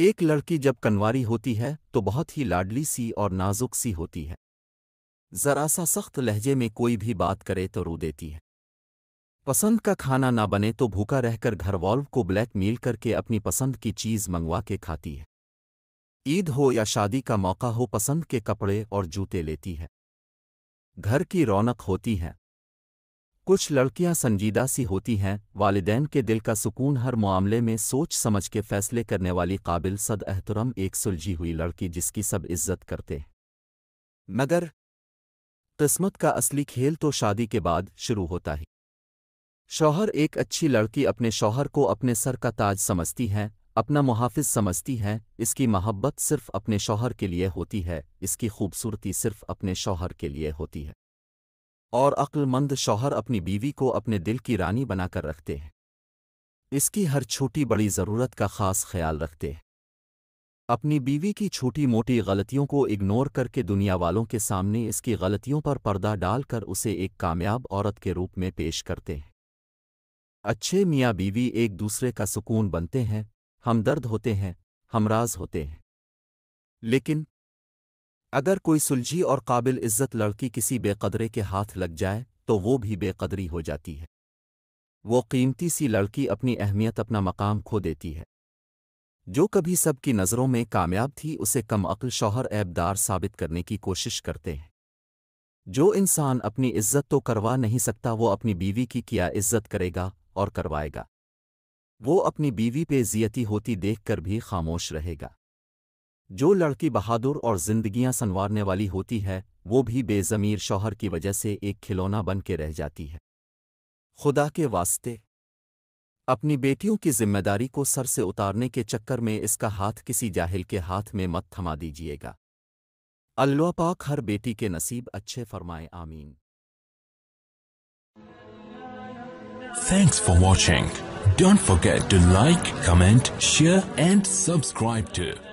एक लड़की जब कनवारी होती है तो बहुत ही लाडली सी और नाजुक सी होती है जरा सा सख्त लहजे में कोई भी बात करे तो रो देती है पसंद का खाना ना बने तो भूखा रहकर घरवाल्व को ब्लैकमेल करके अपनी पसंद की चीज़ मंगवा के खाती है ईद हो या शादी का मौका हो पसंद के कपड़े और जूते लेती है घर की रौनक होती है कुछ लड़कियां संजीदा सी होती हैं वालदेन के दिल का सुकून हर मामले में सोच समझ के फैसले करने वाली काबिल सद एहतरम एक सुलझी हुई लड़की जिसकी सब इज्जत करते मगर किस्मत का असली खेल तो शादी के बाद शुरू होता ही शौहर एक अच्छी लड़की अपने शौहर को अपने सर का ताज समझती है अपना मुहाफिज समझती है इसकी मोहब्बत सिर्फ अपने शौहर के लिए होती है इसकी खूबसूरती सिर्फ अपने शौहर के लिए होती है और अक्लमंद शौहर अपनी बीवी को अपने दिल की रानी बनाकर रखते हैं इसकी हर छोटी बड़ी ज़रूरत का ख़ास ख्याल रखते हैं अपनी बीवी की छोटी मोटी गलतियों को इग्नोर करके दुनिया वालों के सामने इसकी गलतियों पर पर्दा डालकर उसे एक कामयाब औरत के रूप में पेश करते हैं अच्छे मियाँ बीवी एक दूसरे का सुकून बनते हैं हमदर्द होते हैं हमराज होते हैं लेकिन अगर कोई सुलझी और काबिल इज्जत लड़की किसी बेकदरे के हाथ लग जाए तो वो भी बेकदरी हो जाती है वो कीमती सी लड़की अपनी अहमियत अपना मकाम खो देती है जो कभी सबकी नज़रों में कामयाब थी उसे कम अक्ल शौहर ऐबदार साबित करने की कोशिश करते हैं जो इंसान अपनी इज्जत तो करवा नहीं सकता वो अपनी बीवी की क्या इज्जत करेगा और करवाएगा वो अपनी बीवी पे जियती होती देखकर भी खामोश रहेगा जो लड़की बहादुर और जिंदगियां संवारने वाली होती है वो भी बेज़मीर शौहर की वजह से एक खिलौना बन के रह जाती है खुदा के वास्ते अपनी बेटियों की जिम्मेदारी को सर से उतारने के चक्कर में इसका हाथ किसी जाहिल के हाथ में मत थमा दीजिएगा अल्लाह पाक हर बेटी के नसीब अच्छे फरमाए आमीन thanks for watching don't forget to like comment share and subscribe to